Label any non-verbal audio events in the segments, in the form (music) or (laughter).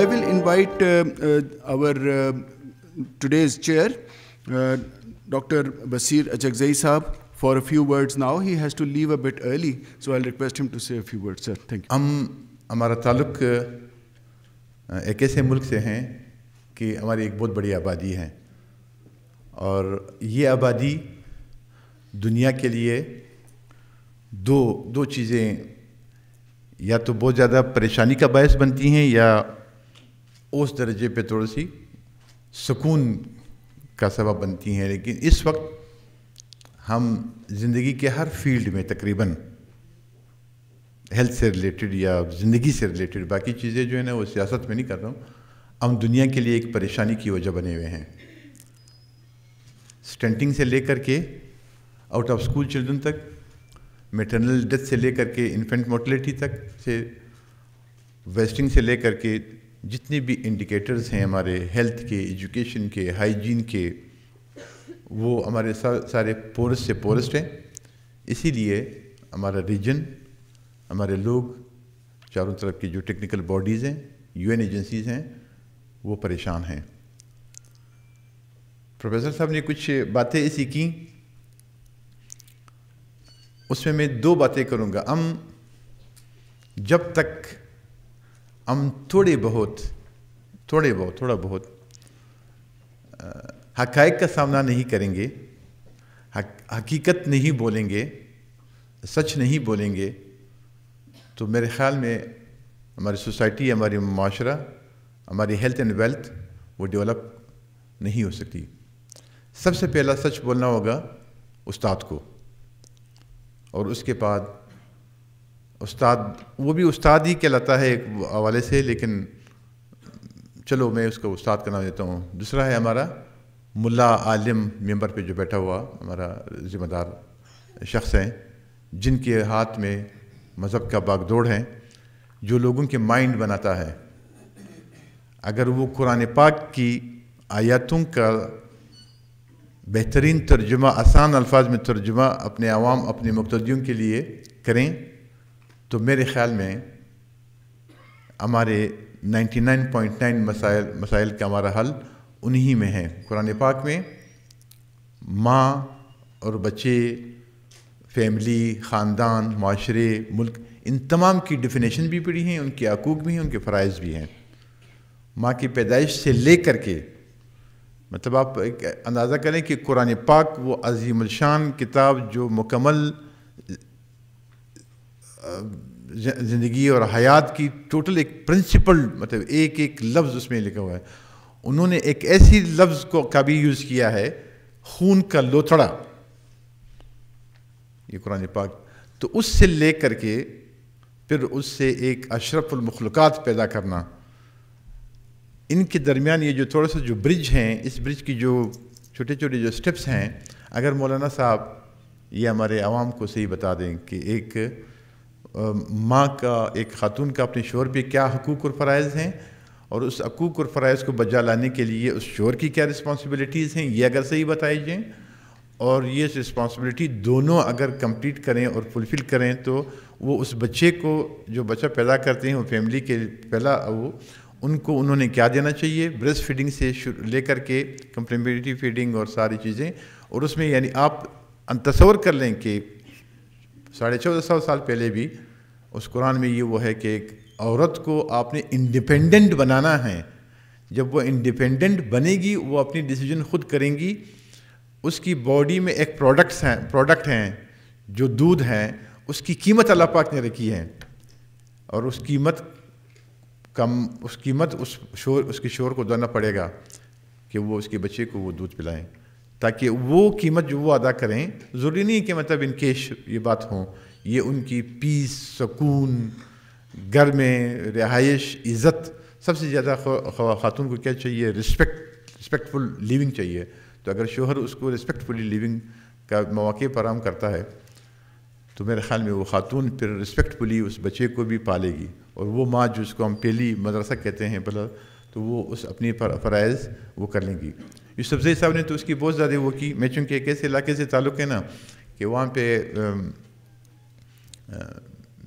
I will invite uh, uh, our uh, today's chair, uh, Dr. Basir Ajagzai Saab, for a few words now. He has to leave a bit early, so I'll request him to say a few words, sir. Thank you. Um, हमारा ताल्लुक एक ऐसे मुल्क से हैं कि हमारी एक बहुत बड़ी आबादी है और ये आबादी दुनिया के लिए दो दो चीज़ें या तो बहुत ज़्यादा परेशानी का बायस बनती हैं या उस दर्जे पे थोड़ी सी सुकून का सबब बनती हैं लेकिन इस वक्त हम ज़िंदगी के हर फील्ड में तकरीबन हेल्थ से रिलेटेड या ज़िंदगी से रिलेटेड बाकी चीज़ें जो है ना वो सियासत में नहीं कर रहा हूँ हम दुनिया के लिए एक परेशानी की वजह बने हुए हैं स्टेंटिंग से लेकर के आउट ऑफ स्कूल चिल्ड्रन तक मेटरनल डेथ से लेकर के इन्फेंट मोटिलिटी तक से वेस्टिंग से लेकर के जितने भी इंडिकेटर्स हैं हमारे हेल्थ के एजुकेशन के हाइजीन के वो हमारे सा, सारे पोरस से पोरस्ट हैं इसीलिए हमारा रीजन हमारे लोग चारों तरफ की जो टेक्निकल बॉडीज़ हैं यूएन एजेंसीज़ हैं वो परेशान हैं प्रोफेसर साहब ने कुछ बातें ऐसी की उसमें मैं दो बातें करूँगा हम जब तक हम थोड़े बहुत थोड़े बहुत थोड़ा बहुत हक का सामना नहीं करेंगे हकीकत नहीं बोलेंगे सच नहीं बोलेंगे तो मेरे ख्याल में हमारी सोसाइटी हमारी माशरा हमारी हेल्थ एंड वेल्थ वो डेवलप नहीं हो सकती सबसे पहला सच बोलना होगा उस्ताद को और उसके बाद उस्ताद वो भी उस्ताद ही कहलाता है एक हवाले से लेकिन चलो मैं उसको उस्ताद का नाम देता हूँ दूसरा है हमारा मुल्ला आलिम मेंबर पे जो बैठा हुआ हमारा ज़िम्मेदार शख्स हैं जिनके हाथ में मज़हब का बागदौड़ है जो लोगों के माइंड बनाता है अगर वो कुरान पाक की आयतों का बेहतरीन तर्जुमा आसान अल्फाज में तर्जुमा अपने आवाम अपने मकतदियों के लिए करें तो मेरे ख्याल में हमारे 99.9 मसाइल मसाइल का हमारा हल उन्हीं में है कुरान पाक में माँ और बच्चे फैमिली ख़ानदान माशरे मुल्क इन तमाम की डिफिनेशन भी पड़ी हैं उनके हकूक़ भी हैं उनके फ़रज़ भी हैं माँ की पैदाइश से ले कर के मतलब आप एक अंदाज़ा करें कि कुरान पाक वो अजीमशान किताब जो मुकमल ज़िंदगी और हयात की टोटल एक प्रिंसिपल मतलब एक एक लफ्ज़ उसमें लिखा हुआ है उन्होंने एक ऐसी लफ्ज़ को का भी यूज़ किया है खून का लोथड़ा ये कुरान पाक तो उससे ले करके के फिर उससे एक अशरफुलमखलूक़ात पैदा करना इनके दरमियान ये जो थोड़ा सा जो ब्रिज हैं इस ब्रिज की जो छोटे छोटे जो स्टेप्स हैं अगर मौलाना साहब ये हमारे आवाम को सही बता दें कि एक माँ का एक खातून का अपने शोर पे क्या हकूक़ और फ़रज़ हैं और उस हकूक़ और फ़रज़ को बजा लाने के लिए उस शोर की क्या रिस्पॉन्सिबिलिटीज़ हैं ये अगर सही बताई जाएँ और ये रिस्पॉन्सिबिलिटी दोनों अगर कंप्लीट करें और फुलफ़िल करें तो वो उस बच्चे को जो बच्चा पैदा करते हैं वो फैमिली के पहला वो उनको उन्होंने क्या देना चाहिए ब्रेस्ट फीडिंग से लेकर के कंप्लीमेंट्री फीडिंग और सारी चीज़ें और उसमें यानी आप तस्वर कर लें कि साढ़े चौदह सौ साल पहले भी उस कुरान में ये वो है कि एक औरत को आपने इंडिपेंडेंट बनाना है जब वो इंडिपेंडेंट बनेगी वो अपनी डिसीजन खुद करेंगी उसकी बॉडी में एक प्रोडक्ट्स हैं प्रोडक्ट हैं जो दूध हैं उसकी कीमत अल्लाह पाक ने रखी है और उस कीमत कम उस कीमत उस शोर उसके शोर को देना पड़ेगा कि वो उसके बच्चे को वो दूध पिलाएं ताकि वो कीमत जो वो अदा करें ज़रूरी नहीं कि मतलब इनकेश ये बात हो ये उनकी पीस सुकून घर में रिहाइश इज़्ज़त सबसे ज़्यादा ख़ातून को क्या चाहिए रिस्पेक्ट रिस्पेक्टफुल लिविंग चाहिए तो अगर शोहर उसको रिस्पेक्टफुली लिविंग का मौक़े फराम करता है तो मेरे ख़्याल में वो ख़ातून फिर रिस्पेक्टफुली उस बच्चे को भी पालेगी और वो माँ जिसको हम पहली मदरसा कहते हैं भला मतलब, तो वो उस अपनी फ़रज़ वो कर लेंगी यूसुफ जई साहब ने तो उसकी बहुत ज़्यादा वो की मैं चूँकि एक ऐसे इलाके से ताल्लुक़ है ना कि वहाँ पे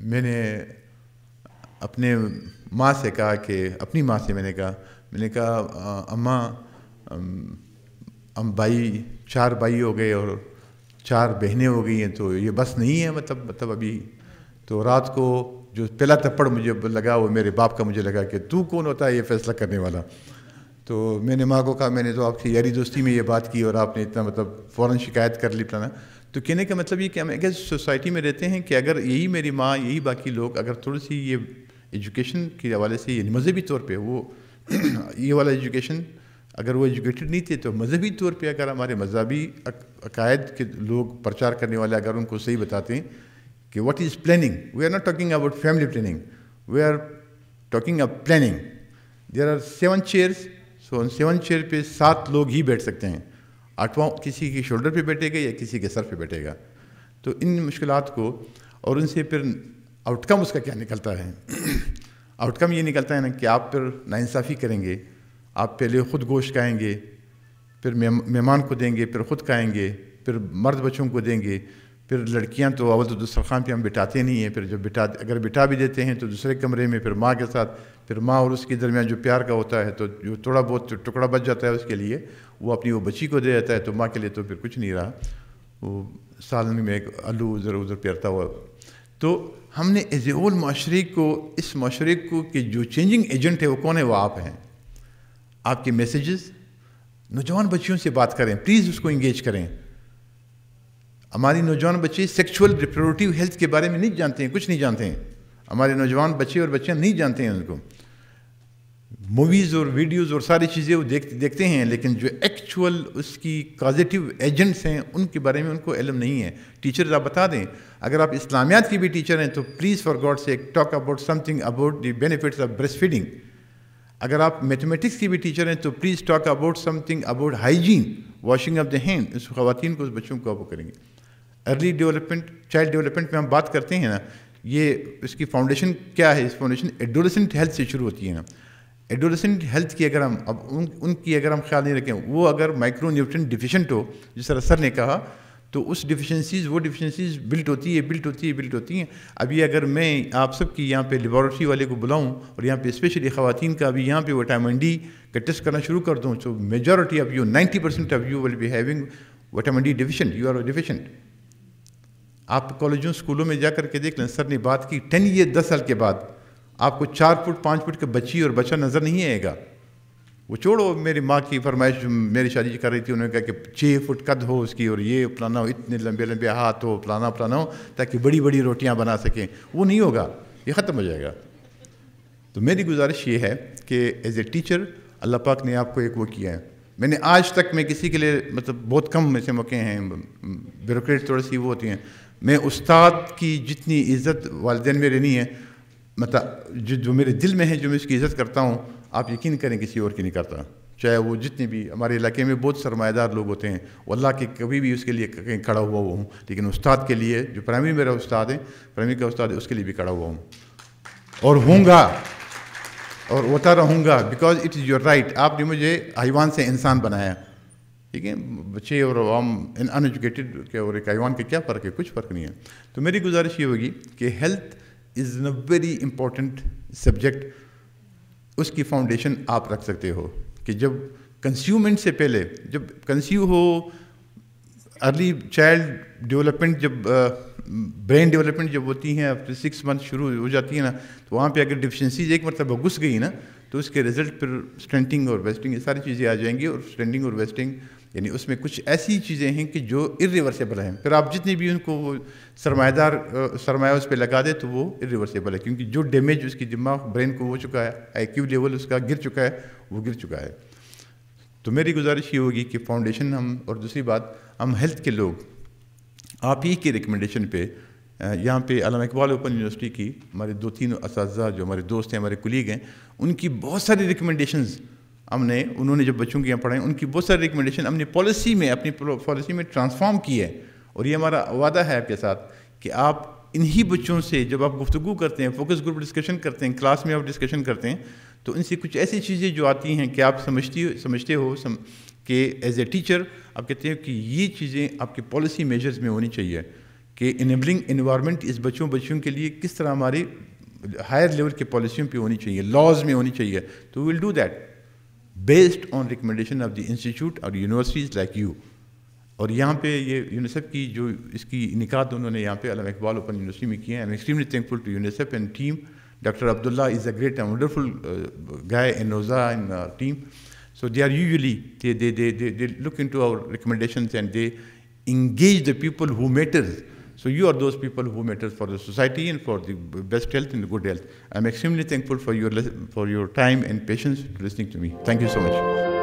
मैंने अपने माँ से कहा कि अपनी माँ से मैंने कहा मैंने कहा अम्मा हम भाई चार भाई हो गए और चार बहनें हो गई हैं तो ये बस नहीं है मतलब मतलब अभी तो रात को जो पहला थप्पड़ मुझे लगा वो मेरे बाप का मुझे लगा कि तू कौन होता है ये फैसला करने वाला तो मैंने माँ को कहा मैंने तो आपसे यारी दोस्ती में ये बात की और आपने इतना मतलब फ़ौर शिकायत कर ली पाना तो कहने का मतलब ये कि हम एक सोसाइटी में रहते हैं कि अगर यही मेरी माँ यही बाकी लोग अगर थोड़ी सी ये एजुकेशन के हवाले से ये मजहबी तौर पर वो (clears throat) ये वाला एजुकेशन अगर वो एजुकेटेड नहीं थे तो मजहबी तौर पे अगर हमारे मजहबी अकायद के लोग प्रचार करने वाले अगर उनको सही बताते हैं कि what is planning we are not talking about family planning we are talking about planning there are seven chairs so on seven chair पे सात लोग ही बैठ सकते हैं आठवां किसी के शोल्डर पे बैठेगा या किसी के सर पे बैठेगा तो इन मुश्किल को और उनसे फिर आउटकम उसका क्या निकलता है (clears throat) आउटकम ये निकलता है ना कि आप फिर नाइंसाफ़ी करेंगे आप पहले ख़ुद गोश्त खाएँगे फिर मेहमान को देंगे फिर ख़ुद खाएँगे फिर मर्द बच्चों को देंगे फिर लड़कियां तो अवल तो दस्तरखान पे हम बिठाते नहीं हैं फिर जब बिठा अगर बिठा भी देते हैं तो दूसरे कमरे में फिर माँ के साथ फिर माँ और उसके दरमियान जो प्यार का होता है तो जो थोड़ा बहुत टुकड़ा बच जाता है उसके लिए वो अपनी वो बच्ची को दे देता है तो माँ के लिए तो फिर कुछ नहीं रहा वो सालन में एक आलू उधर उधर पेरता हुआ तो हमने एज माशरे को इस माशरे को के जो चेंजिंग एजेंट है वो कौन है वो आप हैं आपके मैसेजेस नौजवान बच्चियों से बात करें प्लीज़ उसको इंगेज करें हमारी नौजवान बच्चे सेक्सुअल रिप्रोडक्टिव हेल्थ के बारे में नहीं जानते हैं कुछ नहीं जानते हैं हमारे नौजवान बच्चे और बच्चियाँ नहीं जानते हैं उनको मूवीज़ और वीडियोज़ और सारी चीज़ें वो देख देखते हैं लेकिन जो एक्चुअल उसकी पॉजिटिव एजेंट्स हैं उनके बारे में उनको इलम नहीं है टीचर आप बता दें अगर आप इस्लामियात की भी टीचर हैं तो please for God sake talk about something about the benefits of breast feeding अगर आप मैथमेटिक्स की भी टीचर हैं तो please talk about something about hygiene washing of the hand इस खुवान को उस बच्चों को अब करेंगे अर्ली डेवलपमेंट चाइल्ड डेवलपमेंट में हम बात करते हैं ना ये इसकी फाउंडेशन क्या है इस फाउंडेशन एडोलसेंट हेल्थ से शुरू होती है ना एडोलसेंट हेल्थ की अगर हम अब उन उनकी अगर हम ख्याल नहीं रखें वो अगर माइक्रो न्यूट्रन डिफिशेंट हो जिस तरह सर ने कहा तो उस डिफिशेंसीज वो डिफिशेंसीज बिल्ट होती है बिल्ट होती है बिल्ट होती हैं अभी अगर मैं आप सब की यहाँ पे लेबॉरेटरी वाले को बुलाऊँ और यहाँ पे स्पेशली खातन का अभी यहाँ पे विटामिन डी का टेस्ट करना शुरू कर दूँ तो majority of you ninety percent of you will be having vitamin D deficient you are deficient आप कॉलेजों स्कूलों में जा कर के देख लें सर ने बात की टेन ये दस साल के बाद आपको चार फुट पाँच फुट के बच्ची और बच्चा नज़र नहीं आएगा वो छोड़ो मेरी माँ की फरमाइश मेरी शादी कर रही थी उन्होंने कहा कि छः फुट कद हो उसकी और ये फलाना हो इतने लंबे लंबे हाथ हो फलाना फलाना हो ताकि बड़ी बड़ी रोटियाँ बना सकें वो नहीं होगा ये ख़त्म हो जाएगा तो मेरी गुजारिश ये है कि एज ए टीचर अल्लाह पाक ने आपको एक वो किया है मैंने आज तक मैं किसी के लिए मतलब बहुत कम ऐसे मौके हैं ब्यूरोट थोड़ी सी वो होती हैं मैं उस्ताद की जितनी इज़्ज़त वालदे में रहनी है मतलब जो जो मेरे दिल में है जो मैं उसकी इज़्ज़त करता हूँ आप यकीन करें किसी और की नहीं करता चाहे वो जितने भी हमारे इलाके में बहुत सरमाएदार लोग होते हैं अल्लाह के कभी भी उसके लिए कहीं खड़ा हुआ हुआ हूँ लेकिन उस्ताद के लिए जो प्राइमरी मेरा उस्ताद है प्राइमरी का उस्ताद है उसके लिए भी खड़ा हुआ हूँ और हूँगा और होता रहूँगा because it is your right आपने मुझे हैवान से इंसान बनाया ठीक है बच्चे और आवाम इन अनएजुकेटेड के और एक आईवान के क्या फ़र्क है कुछ फ़र्क नहीं है तो मेरी गुजारिश ये होगी कि health is a very important subject उसकी फाउंडेशन आप रख सकते हो कि जब कंस्यूमेंट से पहले जब कंस्यू हो अर्ली चाइल्ड डेवलपमेंट जब ब्रेन डेवलपमेंट जब होती हैं आफ्टर सिक्स मंथ शुरू हो जाती है ना तो वहाँ पे अगर डिफिशेंसीज एक मतलब घुस गई ना तो उसके रिजल्ट फिर स्टेंटिंग और वेस्टिंग ये सारी चीज़ें आ जाएंगी और स्टेंटिंग और वेस्टिंग यानी उसमें कुछ ऐसी चीज़ें हैं कि जो इरिवर्सेबल हैं फिर आप जितनी भी उनको वो सरमादार सरमाया उस पर लगा दें तो वो इरिवर्सेबल है क्योंकि जो डैमेज उसकी दिमाग ब्रेन को हो चुका है आई लेवल उसका गिर चुका है वो गिर चुका है तो मेरी गुजारिश ये होगी कि फाउंडेशन हम और दूसरी बात हम हेल्थ के लोग आप ही की रिकमेंडेशन पे यहाँ पे अलामा इकबाल ओपन यूनिवर्सिटी की हमारे दो तीन इस जो हमारे दोस्त हैं हमारे कुलीग हैं उनकी बहुत सारी रिकमेंडेशंस हमने उन्होंने जो बच्चों की यहाँ पढ़ाई उनकी बहुत सारी रिकमेंडेशन हमने पॉलिसी में अपनी पॉलिसी में ट्रांसफॉर्म की है और ये हमारा वादा है आपके साथ कि आप इन्हीं बच्चों से जब आप गुफ्तु करते हैं फोकस ग्रुप डिस्कशन करते हैं क्लास में आप डिस्कशन करते हैं तो इनसे कुछ ऐसी चीज़ें जो आती हैं कि आप समझती समझते हो सम, कि एज ए टीचर आप कहते हैं कि ये चीज़ें आपके पॉलिसी मेजर्स में होनी चाहिए कि इनेबलिंग इन्वायरमेंट इस बच्चों बच्चियों के लिए किस तरह हमारी हायर लेवल के पॉलिसियों पे होनी चाहिए लॉज में होनी चाहिए तो will do that based on recommendation of the institute और यूनिवर्सिटीज लाइक यू और यहाँ पे ये यूनिसेफ की जो इसकी निकात उन्होंने यहाँ पे अलम इकबाल ओपन यूनिवर्सिटी में किए हैं I am extremely thankful to UNICEF and team doctor Abdullah is a great and wonderful guy in रोजा in team so they are usually they look in to our recommendation and they engage the people who matters So you are those people who matter for the society and for the best health and good health. I'm extremely thankful for your, for your time and patience listening to me. Thank you so much.